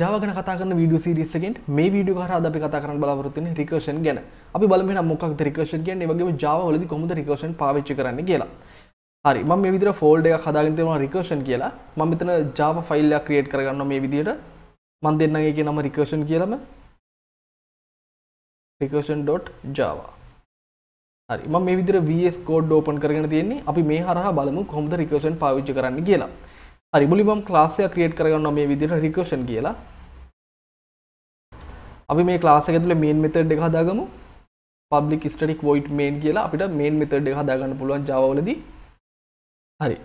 ජාවගන කතාරන වීඩිය සිරිස්සකෙන් මේ වීඩිය හර අපි කතා කරන බලවරත්තින රිකර්ෂන් ගැන අපි බලමෙන මොක් රිකර්ෂන් ගැන වගේ ජාවලද කොමද රිකර්ෂන් පාවිච්චි කරන්න කියලා හරි ම මේ විදිර ෆෝල්ඩ එක හදාගතවා රිකර්ෂන් කියලා ම මෙතන ජාව ෆයිල්ලා ක්‍රියට් කරගන්න මේ විදියට මන් දෙන්නගේ නම රිකර්ෂන් කියලම රිකර්ෂන් ඩොට් ජාවා හරි ම මේ විදිර වස් කෝඩ් ෝපන් කරගෙන තියෙන්නේ අපි මේ හරහා බලමු කොමද රිකර්ෂන් පාවිච්චි කරන්න කියලා හරි මුලින්ම ක්ලාස්ය ක්‍රියේට් කරගන්න මේ විදිහට රිකර්ෂන් කියලා. අපි මේ ක්ලාස් එක ඇතුලේ main method එක හදාගමු. public static void main කියලා අපිට main method එක හදාගන්න පුළුවන් Java වලදී. හරි.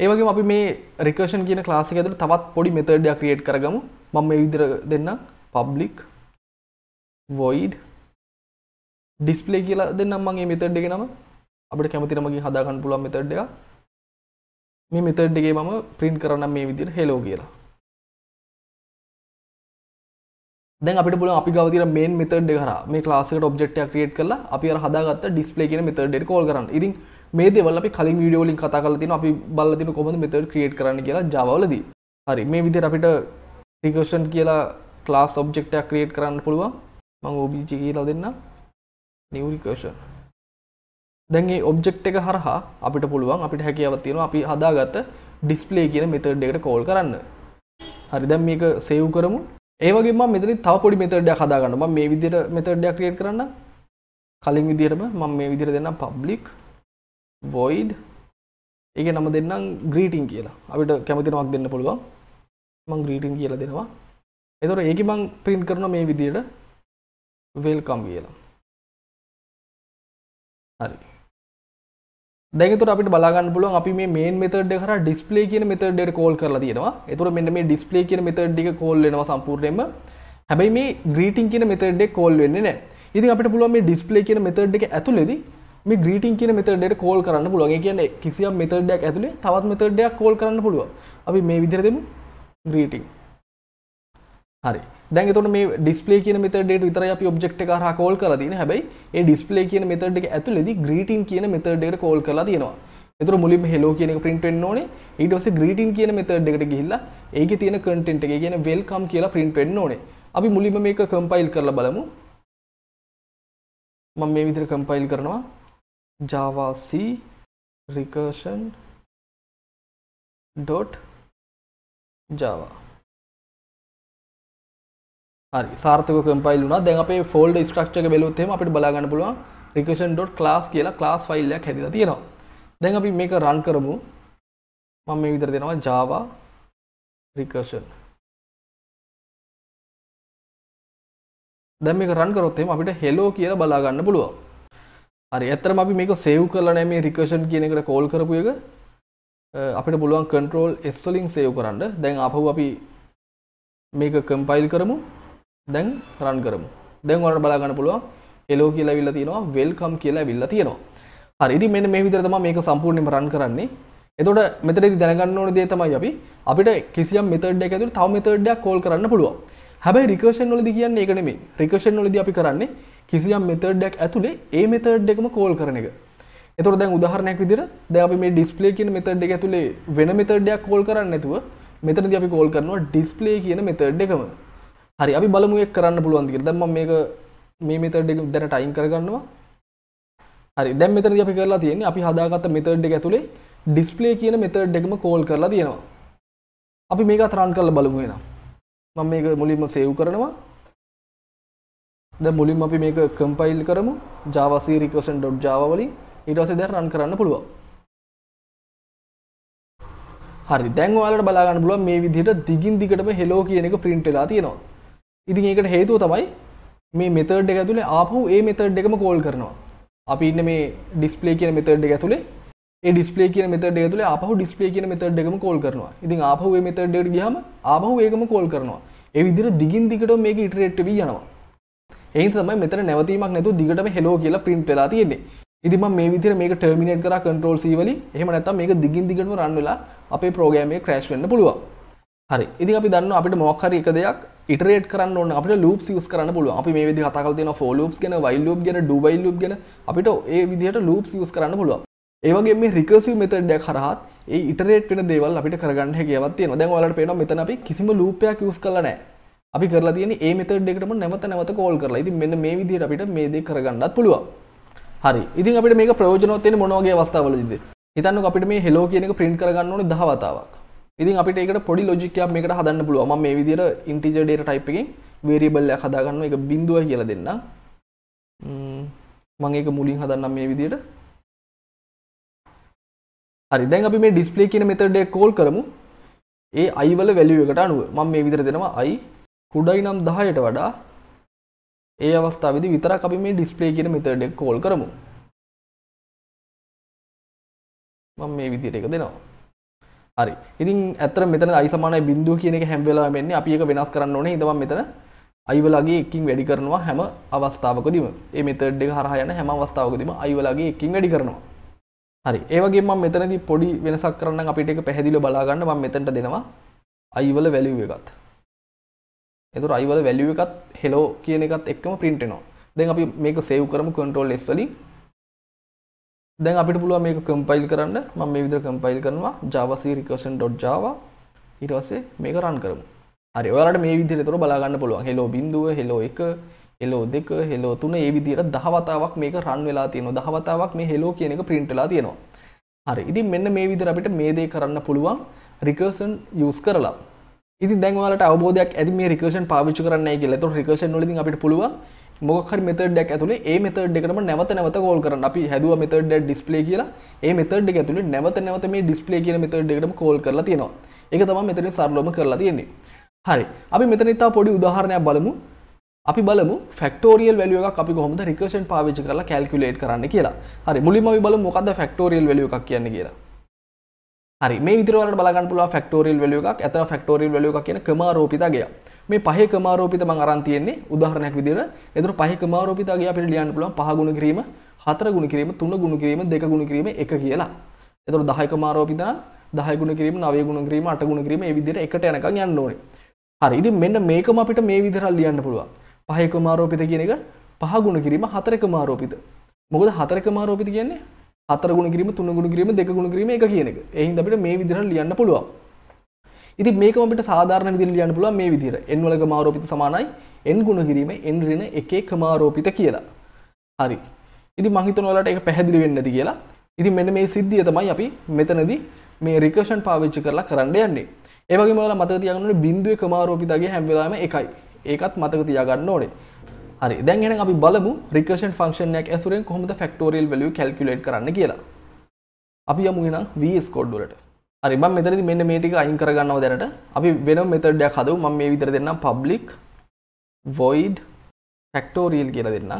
ඒ වගේම අපි මේ recursion කියන class එක ඇතුලේ තවත් පොඩි method එකක් create කරගමු. මම මේ විදිහට දෙන්නම් public void display කියලා දෙන්නම් මම මේ method එකේ නම. අපිට කැමති නමකින් හදාගන්න පුළුවන් method එකක්. මේ මෙතඩ්ඩගේ මම ප්‍රින්් කරනම් මේ විදිර හෙලෝ කියලා දැන් අපිට පුළුවන් අපි ගව තියෙන මේන් මෙතඩ් එක හරහා මේ ක්ලාස් එකට ඔබ්ජෙක්ට් එකක් ක්‍රියේට් කරලා අපි අර හදාගත්ත ඩිස්ප්ලේ කියන මෙතඩ් එකට කෝල් කරන්න. ඉතින් මේ දේවල් අපි කලින් වීඩියෝ වලින් කතා කරලා තියෙනවා අපි බලලා තියෙන කොහොමද මෙතඩ් ක්‍රියේට් කරන්න කියලා Java වලදී. හරි මේ විදිහට අපිට recursion කියලා ක්ලාස් ඔබ්ජෙක්ට් එකක් ක්‍රියේට් කරන්න පුළුවන්. මම obj කියලා දෙන්නම්. new recursion දැන්ගේ ඔබ්ෙක්් එක හරහා අපිට පුළුවන් අපිට හැකියාව තියෙන අපි හදාගත්ත ඩිස්පලේ කියන මෙතඩ් එකට කෝල් කරන්න හරි දැම් මේක සේව් කරමු ඒවගේ මෙතන තව පොඩි මෙතඩයක් හදාගන්න මේ විදිර මෙතඩයක් ක්‍රියට කරන්න කලින් විදිරම මම මේ විදිර දෙන්න පබ්ලික් වොයිඩ් ඒක නම දෙන්නම් ග්‍රීටිං කියලා අපිට කැමතිනවක් දෙන්න පුළුවන් මං ග්‍රීටිං කියලා දෙනවා එතොර ඒක මං ප්‍රින්් කරන මේ විදියට වෙල්කම් කියලා හරි දැකතුර අපිට බලාගන්න පුළුවන් අපි මේ මේන් මෙතඩ් කර ඩිස්පලේ කියන මෙතඩ්ඩට කෝල් කරලා තියෙනවා එතුර මෙන්න මේ ඩිස්පලේ කියන මෙතඩ්ඩික කෝල් වෙනවා සම්පූර්ණයෙන්ම හැබැයි මේ ග්‍රීටින් කියන මෙතඩ්ඩේ කෝල් වෙන්නේ නැහැ ඉතින් අපිට පුළුවන් මේ ඩිස්පලේ කියන මෙතඩ් එක ඇතුළේදී මේ ග්‍රීටින් කියන මෙතඩ්ඩට කෝල් කරන්න පුළුවන් ඒ කියන්නේ කිසියම් මෙතඩ් එකක් ඇතුළේ තවත් මෙතඩ් එකක් කෝල් කරන්න පුළුවන් අපි මේ විදිහට දෙමු ග්‍රීටින් හරි දැන් එතකොට මේ display කියන method එකට විතරයි අපි object එක හරහා call කරලා තියෙන්නේ. හැබැයි ඒ display කියන method එක ඇතුළේදී greeting කියන method එකට call කරලා තියෙනවා. එතකොට මුලින්ම hello කියන එක print වෙන්න ඕනේ. ඊට පස්සේ greeting කියන method එකට ගිහිල්ලා ඒකේ තියෙන content එක, ඒ කියන්නේ welcome කියලා print වෙන්න ඕනේ. අපි මුලින්ම මේක compile කරලා බලමු. මම මේ විදිහට compile කරනවා. java c recursion .java හරි සාර්ථක කම්පයිල් වුණා දැන් අපේ ෆෝල්ඩර් ස්ට්‍රක්චර් එක බැලුවොත් එහෙම අපිට බලා ගන්න පුළුවන් recursion.class කියලා class file එකක් හැදිලා තියෙනවා. දැන් අපි මේක run කරමු. මම මේ විතර දෙනවා java recursion. දැන් මේක run කරොත් එහෙම අපිට hello කියලා බලා ගන්න පුළුවන්. හරි ඇත්තටම අපි මේක save කරලා නැහැ මේ recursion කියන එකට call කරපු එක. අපිට පුළුවන් control s වලින් save කරන්න. දැන් ආපහු අපි මේක compile කරමු. දැන් රන් කරමු දැන් ඔයාලට බලා ගන්න පුළුවන් hello කියලා ඇවිල්ලා තියෙනවා welcome කියලා ඇවිල්ලා තියෙනවා හරි ඉතින් මෙන්න මේ විදිහට තමයි මේක සම්පූර්ණයෙන්ම රන් කරන්නේ එතකොට මෙතනදී දැනගන්න ඕන දේ තමයි අපි අපිට කිසියම් method එකක් ඇතුළේ තව method එකක් call කරන්න පුළුවන් හැබැයි recursion වලදී කියන්නේ ඒක නෙමෙයි recursion වලදී අපි කරන්නේ කිසියම් method එකක් ඇතුළේ ඒ method එකම call කරන එක එතකොට දැන් උදාහරණයක් විදිහට දැන් අපි මේ display කියන method එක ඇතුළේ වෙන method එකක් call කරන්නේ නැතුව මෙතනදී අපි කෝල් කරනවා ඩිස්ප්ලේ කියන මෙතඩ් එකම හරි අපි බලමු එක කරන්න පුළුවන් කියලා. දැන් මම මේක මේ මෙතඩ් එක දැනට අයින් කරගන්නවා. හරි. දැන් මෙතනදී අපි කරලා තියෙන්නේ අපි හදාගත්ත මෙතඩ් එක ඇතුලේ display කියන මෙතඩ් එකම කෝල් කරලා තියෙනවා. අපි මේකත් run කරලා බලමු එහෙනම්. මම මේක මුලින්ම save කරනවා. දැන් මුලින්ම අපි මේක compile කරමු. javac request.java වලින් ඊට පස්සේ දැන් run කරන්න පුළුවන්. හරි දැන් ඔයාලට බලාගන්න පුළුවන් මේ විදිහට දිගින් දිගටම hello කියන එක print වෙලා තියෙනවා. ඉතින් ඒකට හේතුව තමයි මේ මෙතර්ඩ් එක ඇතුලේ ආපහු ඒ මෙතර්ඩ් එකම කෝල් කරනවා. අපි ඉන්න මේ ඩිස්ප්ලේ කියන මෙතර්ඩ් එක ඇතුලේ ඒ ඩිස්ප්ලේ කියන මෙතර්ඩ් එක ඇතුලේ ආපහු ඩිස්ප්ලේ කියන මෙතර්ඩ් එකම කෝල් කරනවා. ඉතින් ආපහු මේ මෙතර්ඩ් එකට ගියාම ආපහු ඒකම කෝල් කරනවා. ඒ විදිහට දිගින් දිගටම මේක ඉටරේට් වෙවි යනවා. ඒ හින්දා තමයි මෙතන නැවතීමක් නැතුව දිගටම hello කියලා print වෙලා තියෙන්නේ. ඉතින් මම මේ විදිහට මේක terminate කරා control C වලින්. එහෙම නැත්නම් මේක දිගින් දිගටම run වෙලා අපේ program එක crash වෙන්න පුළුවන්. හරි. ඉතින් අපි දන්නවා අපිට මොකක් හරි එක දෙයක් ඉටරේට කරන්න ඕන්න අපට ලූප් යස් කරන්න පුළුව අපි මේ විදි හතාකල් තියෙන ෆෝලූප් ගෙන වයිල්ලූප් ගෙන ඩුබයිල්ලූප් ගෙන අපිට ඒ විදිහට ලූප් යස් කරන්න පුළුව ඒවගේ මේ රිකසිව මෙතඩයක් හරහත් ඒ ඉටරේට වෙන දේවල් අපිට කරගන්න හැකියවත් තියෙන දැන් ඔයාලට පේනවා මෙතන අපි කිසිම ලූපයක් යස් කරලා නැහැ අපි කරලා තියෙන්නේ ඒ මෙතඩ් එකටම නැවත නැවත කෝල් කරලා ඉතින් මෙන්න මේ විදිහට අපිට මේ දේ කරගන්නත් පුළුවන් හරි ඉතින් අපිට මේක ප්‍රයෝජනවත් වෙන්නේ මොන වගේ අවස්ථාවලදීද හිතන්නකෝ අපිට මේ hello කියන එක print කරගන්න ඕනේ 10 වතාවක් ඉතින් අපිට ඒකට පොඩි ලොජිකයක් මේකට හදන්න පුළුවන් මම මේ විදිහට integer data type එකෙන් variable එකක් හදාගන්න එක බිඳුව කියලා දෙන්න මම ඒක මුලින් හදන්නම් මේ විදිහට හරි දැන් අපි මේ display කියන method එක call කරමු ඒ i වල value එකට අනුව මම මේ විදිහට දෙනවා i කුඩයි නම් 10ට වඩා ඒ අවස්ථාවේදී විතරක් අපි මේ ඩිස්ප්ලේ කියන මෙතඩ් එක කෝල් කරමු. මම මේ විදිහට එක දෙනවා. හරි ඉතින් ඇතර මෙතන අයිසමානය බින්දුව කියන එක හැම්වෙලා මෙන්න අපි එක වෙනස් කරන්න ඕනේ ඉදවම් මෙතන අයිවලගේ එකින් වැඩි කරනවා හැම අවස්ථාවකදිම ඒ මෙතඩ් එක හරහා යන හැම අවස්ථාවකදිම අයිවලගේ එකින් වැඩි කරනවා හරි ඒ වගේ මම මෙතනදී පොඩි වෙනසක් කරන්න අපිට ඒක පැහැදිලිව බලා ගන්න මම මෙතනට දෙනවා අයිවල වැලියු එකත් එතකොට අයිවල වැලියු එකත් හෙලෝ කියන එකත් එක්කම print වෙනවා දැන් අපි මේක save කරමු control S වලින් දැන් අපිට පුළුවන් මේක කම්පයිල් කරන්න මම මේ විදිහට කම්පයිල් කරනවා javac recursion.java ඊට පස්සේ මේක රන් කරමු හරි ඔයාලට මේ විදිහට ඒතර බලා ගන්න පුළුවන් hello 0 hello 1 hello 2 hello 3 මේ විදිහට 10 වතාවක් මේක රන් වෙලා තියෙනවා 10 වතාවක් මේ hello කියන එක print වෙලා තියෙනවා හරි ඉතින් මෙන්න මේ විදිහට අපිට මේ දේ කරන්න පුළුවන් recursion use කරලා ඉතින් දැන් ඔයාලට අවබෝධයක් ඇති මේ recursion පාවිච්චි කරන්නයි කියලා. ඒතකොට recursion වලදී අපිට පුළුවන් මොකර මෙතඩක් ඇතුලේ ඒ මෙතඩ් එකටම නැවත නැවත කෝල් කරන්න අපි හැදුව මෙතඩ් ඩිස්ප්ලේ කියලා ඒ මෙතඩ් එක ඇතුලේ නැවත නැවත මේ ඩිස්ප්ලේ කියන මෙතඩ් එකටම කෝල් කරලා තියෙනවා. ඒක තමයි මෙතන සරලවම කරලා තියෙන්නේ. හරි. අපි මෙතන ඉතා පොඩි උදාහරණයක් බලමු. අපි බලමු ෆැක්ටෝරියල් වැලියු එකක් අපි කොහොමද රිකර්ෂන් පාවිච්චි කරලා කැල්කියුලේට් කරන්න කියලා. හරි. මුලින්ම අපි බලමු මොකද්ද ෆැක්ටෝරියල් වැලියු එකක් කියන්නේ කියලා. හරි මේ විදිරවලට බලගන්න පුළුවන් ෆැක්ටෝරියල් වැලියු එකක් එතන ෆැක්ටෝරියල් වැලියු එකක් කියන ක්‍රමාරෝපිත අගය මේ පහේ ක්‍රමාරෝපිත මම අරන් තියෙන්නේ උදාහරණයක් විදිහට එතන පහේ ක්‍රමාරෝපිත අගය අපිට ලියන්න පුළුවන් පහ ගුණ කිරීම හතර ගුණ කිරීම තුන ගුණ කිරීම දෙක ගුණ කිරීම එක කියලා එතන 10 ක්‍රමාරෝපිත නම් 10 ගුණ කිරීම 9 ගුණ කිරීම 8 ගුණ කිරීම මේ විදිහට එකට යනකම් යන්න ඕනේ හරි ඉතින් මෙන්න මේකම අපිට මේ විදිහට ලියන්න පුළුවන් පහේ ක්‍රමාරෝපිත කියන එක පහ ගුණ කිරීම හතර ක්‍රමාරෝපිත මොකද හතර ක්‍රමාරෝපිත කියන්නේ හතර ගුණ කිරීම තුන ගුණ කිරීම දෙක ගුණ කිරීම එක කියන එක. ඒ හින්දා අපිට මේ විදිහට ලියන්න පුළුවන්. ඉතින් මේකම අපිට සාධාරණ විදිහට ලියන්න පුළුවන් මේ විදිහට. n වල ක්‍රමාරෝපිත සමානයි n ගුණ කිරීම n ඍණ 1 ක්‍රමාරෝපිත කියලා. හරි. ඉතින් මම හිතන ඔයාලට ඒක පැහැදිලි වෙන්නේ නැති කියලා. ඉතින් මෙන්න මේ සිද්ධිය තමයි අපි මෙතනදී මේ රිකර්ෂන් පාවිච්චි කරලා කරන්න යන්නේ. ඒ වගේම ඔයාලා මතක තියාගන්න ඕනේ බිඳුවේ ක්‍රමාරෝපිතගේ හැම වෙලාවෙම එකයි. ඒකත් මතක තියාගන්න ඕනේ. හරි දැන් එහෙනම් අපි බලමු රිකර්ෂන් ෆන්ක්ෂන් එකක් ඇසුරෙන් කොහොමද ෆැක්ටෝරියල් වැලියු කැල්කියුලේට් කරන්න කියලා. අපි යමු එහෙනම් VS code වලට. හරි මම මෙතනදී මෙන්න මේ ටික අයින් කරගන්නවා දැනට. අපි වෙනම මෙතඩ් එකක් හදමු. මම මේ විතර දෙන්නම් public void factorial කියලා දෙන්නම්.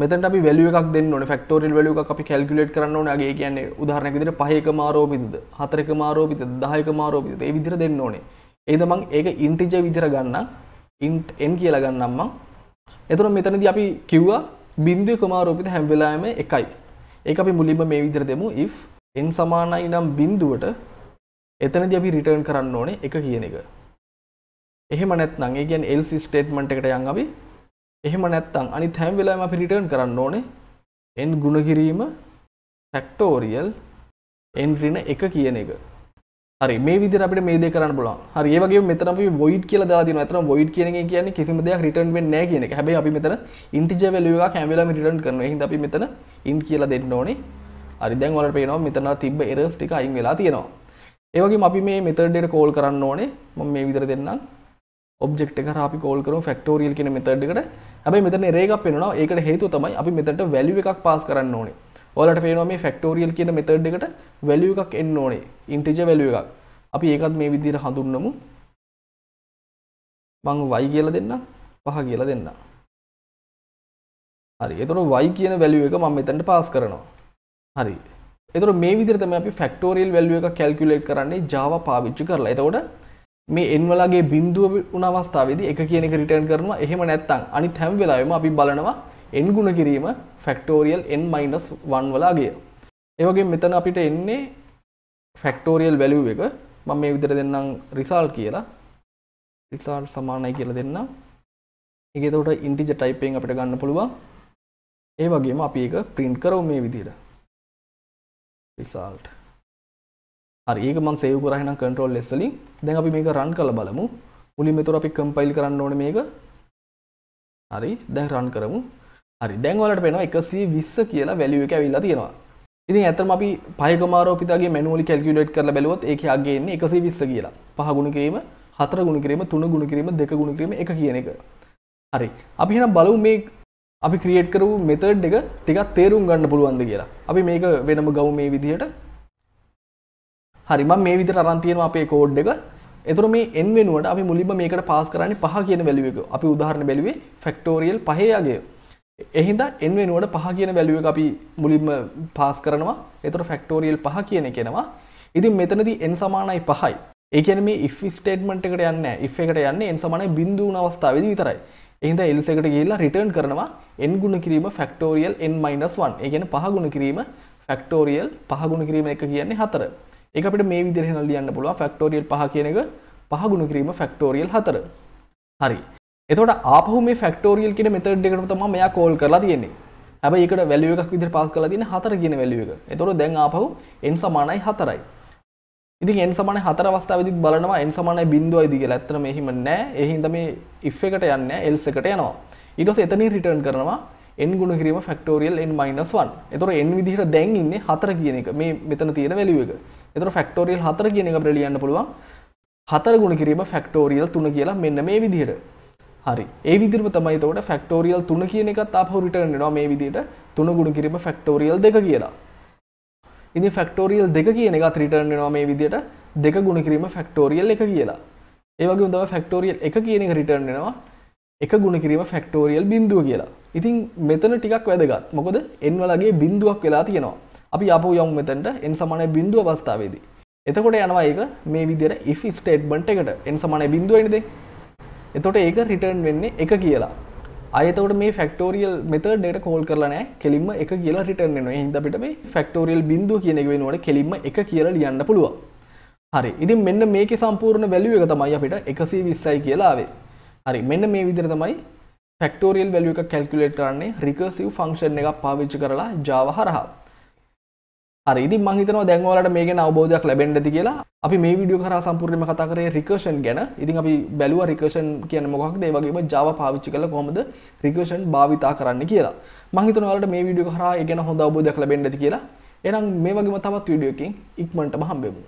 මෙතනට අපි වැලියු එකක් දෙන්න ඕනේ. factorial වැලියු එකක් අපි කැල්කියුලේට් කරන්න ඕනේ. අගේ කියන්නේ උදාහරණයක් විදිහට 5 එකම ආරෝපිතද, 4 එකම ආරෝපිතද, 10 එකම ආරෝපිතද. ඒ විදිහට දෙන්න ඕනේ. එහෙනම් මම ඒක integer විදිහට ගන්නම්. ඉන්ට් එන් කියලා ගන්නම්මං එතුර මෙතනද අපි කිව්වා බින්දුව කුමාරෝපිත හැම්වෙලාම එකයි ඒ අපි මුලින්ම මේ විදිර දෙමු ඉ එන් සමානයි නම් බින්දුවට එතනද අපි රිටර්න් කරන්න ඕනේ එක කියන එක එහෙම නැත්නම් ඒ කියන්නේ එල්සි ස්ටේට්මන්ට් එකට යන් අපි එහෙම නැත්නම් අනිත් හැම වෙලාවෙම අපි රිටර්න් කරන්න ඕනේ n ಗುಣ කිරීම ෆැක්ටෝරියල් n ඍණ 1 කියන එක හරි මේ විදිහට අපිට මේ දේ කරන්න පුළුවන්. හරි ඒ වගේම මෙතන අපි void කියලා දාලා තියෙනවා. එතන void කියන එක කියන්නේ කිසිම දෙයක් return වෙන්නේ නැහැ කියන එක. හැබැයි අපි මෙතන integer value එකක් හැම වෙලාවෙම return කරනවා. ඒ හින්දා අපි මෙතන int කියලා දෙන්න ඕනේ. හරි දැන් ඔයාලට පේනවා මෙතන තිබ්බ errors ටික අයින් වෙලා තියෙනවා. ඒ වගේම අපි මේ method එකට call කරන්න ඕනේ. මම මේ විදිහට දෙන්නම්. ඔබෙක්් එක අපි කෝල් කරු ෆෙක්ටෝරියල් කියන මෙතඩ්ඩකට හැබයි මෙතන රේගක් පෙනවා ඒකට හේතු තමයි අපි මෙතට වැලි එකක් පාස් කරන්න ඕනේ ඔලට පේනවා මේ ෆැක්ටෝරියල් කියන මෙතඩ් එකට වැලිය එකක් එන්න ඕනේ ඉන්ටිජ වැලිය එකක් අපි ඒකත් මේ විදිහට හඳුන්වමු මං y කියලා දෙන්න පහ කියලා දෙන්න හරි එතකොට y කියන වැලිය එක මම මෙතනට පාස් කරනවා හරි එතකොට මේ විදිහට තමයි අපි ෆැක්ටෝරියල් වැලිය එක කැල්කියුලේට් කරන්නේ Java පාවිච්චි කරලා එතකොට මේ n වලගේ බිඳුව වුණ අවස්ථාවේදී එක කියන එක රිටර්න් කරනවා එහෙම නැත්නම් අනිත් හැම වෙලාවෙම අපි බලනවා එන් ගුණ කිරීම ෆැක්ටෝරියල් n මයිනස් 1 වල අගය. ඒ වගේ මෙතන අපිට එන්නේ ෆැක්ටෝරියල් වැලියු එක මම මේ විදිහට දෙන්නම් රිසල්ට් කියලා. රිසල්ට් සමානයි කියලා දෙන්නම්. ඒක එතකොට integer type එකෙන් අපිට ගන්න පුළුවන්. ඒ වගේම අපි ඒක print කරමු මේ විදිහට. රිසල්ට්. හරි ඒක මම save කරා එහෙනම් control S වලින්. දැන් අපි මේක run කරලා බලමු. මුලින්ම එතකොට අපි compile කරන්න ඕනේ මේක. හරි දැන් run කරමු. හරි දැන්වලට පෙනවා එකසේ විස්ස කියලා වැලිුව එක ඇවිල්ලා තියෙනවා ඉතින් ඇතම අපි පයකමාරෝපිතගේ මැනුවලි කැල්කිලට් කරලා බැලුවොත් ඒකයාගේන්නේ එකසේ විස්ස කියලා පහ ගුණ කිරීම හතර ගුණ කිරීම තුන ගුණ කිරීම දෙක ගුණ කිරීම එක කියන එක හරි අපි හෙනම් බලු මේ අපි ක්‍රියේට් කරපු මෙතඩ් එක ටිකක් තේරුම් ගන්න පුළුවන්ද කියලා අපි මේක වෙනම ගව් මේ විදිහට හරි මම මේ විදිහට අරන් තියෙනවා අපේ කෝඩ් එක එතුර මේ එන් වෙනුවට අපි මුලින්ම මේකට පාස් කරන්නේ පහ කියන වැලියු එක අපි උදාහරණ බැලුවේ ෆැක්ටෝරියල් පහේ යගේ එහින්ද එන් වෙනුවට පහ කියන වැලුව එක අපි මුලින්ම පාස් කරනවා එතොට ෆැක්ටෝරියල් පහ කියන කෙනවා ඉතින් මෙතනති එන් සමානයි පහයි ඒකන මේ ඉෆිස්ටේට්මට එකට යන්න ඉෆ් එකට යන්න එන් සමනයි බිඳූ අවස්ථාවද විතරයි එහිද එල්සකට කියලා රිටර්න් කරනවා එන් ගුණ කිරීම ෆක්ටෝරියල් එන්-1 ඒගැන පහගුණ කිරීම ෆක්ටෝරියල් පහගුණ කිරීම එක කියන්නේ හතර එක අපට මේ විදිරහෙන ලියන්න පුළුව ෆක්ටෝරියල් පහ කියන එක පහගුණ කිරීම ෆක්ටෝරියල් හතර හරි එතොට ආපහු මේ ෆක්ටෝරියල් කියන මෙතඩ් එකට තම මෙයා කෝල් කරලා තියෙන්නේ හැබ ඒකට වැලිුව එකක් විදිර පස් කලා තින හතර ගෙන වැලිුව එක එතොට දැන් ආපහු එන් සමානයි හතරයි ඉතින් එන් සමාන හතර අවස්ථාවදි බලනවා එන් සමානයි බින්දුව අයිදිග ඇත්තර මෙහිම නෑ එහින්ද මේ ඉෆ් එකට යන්න එල්ස එකට යනවා ඊටස් එතනි රිටර්න් කරනවා එන් ගුණ කිරීම ෆක්ටෝරියල් එන් මයිනස්වන් එතොර එන් විදිහට දැන් ඉන්න හතර කියන එක මේ මෙතන තියෙන වැලිුව එක එතොර ෆක්ටෝරියල් හතර කියන එක ප්‍රලියන්න පුළුවන් හතර ගුණ කිරීම ෆක්ටෝරියල් තුන කියලා මෙන්න මේ විදිහට හරි ඒ විදිරම තමයි තවට ෆක්ටෝරියල් තුන කියන එකත් අප රිටනවා මේ විදිට තුන ගුණ කිරීම ෆක්ටෝරියල් දෙක කියලා ඉදි ෆක්ටෝරියල් දෙක කියන එක රිටර්න්නවා මේ විදියට දෙක ගුණ කිරීම ෆක්ටෝරියල් එක කියලා ඒවගේ උදව ෆක්ටෝරියල් එක කියන එක රිටර්න්නවා එක ගුණ කිරීම ෆක්ටෝරියල් බිඳුව කියලා ඉතින් මෙතන ටිකක් වැදගත් මොකද එන්වලගේ බිඳුවක් වෙලා තියෙනවා අපි අප යොම් මෙතැන්ට එන් සමානය බිඳුව අවස්ථාවේදී එතකොට යනවා ඒක මේ විදිර ඉෆි ස්ටේට්බන්ට් එකට එන් සමානය බිඳුවනිදේ එතොට ඒක රිටර්න් වෙන්නේ එක කියලා අයතවට මේ ෆක්ටෝරියල් මෙතඩට කෝල් කරලනෑ කෙලින්ම එක කියලා රිටර්න් වෙන හිදපිට මේ ෆක්ටෝරියල් බිඳු කියනෙ වෙනවට කෙලින්ම එක කියලා ලියන්න පුළුව හරි ඉතින් මෙන්න මේක සම්පූර්ණ වැලිුව එක තමයි අපිට එකසේ විස්සයි කියලාවේ හරි මෙන්න මේ විදිර තමයි ෆක්ටෝරියල් වැලිුව එක කැල්කුලේට කරන්නේ රිකසිව් ෆංක්ෂන් එක පාවිච්චි කරලා ජාව හරහා හරිදි මහිතන දැන්වලට මේක අවබෝධයක් ලැබෙන්ඩති කියලා අපි මේ විඩිය කර සම්පූර්ණම කතා කරේ රිකර්ෂන් ගැන ඉතින් අපි බැලුව රිකර්ෂන් කියන මොකක් දේවගේම ජාව පාවිච්චි කළ කොමද රිකර්ෂන් භාවිතා කරන්න කියලා මහිතනවලට මේ විඩිය කරා ගැන හොඳ අවබෝධයක් ලැබෙන්ඩති කියලා එනම් මේ වගේම තවත් විඩියෝකින් ඉක්මට හම්බෙමු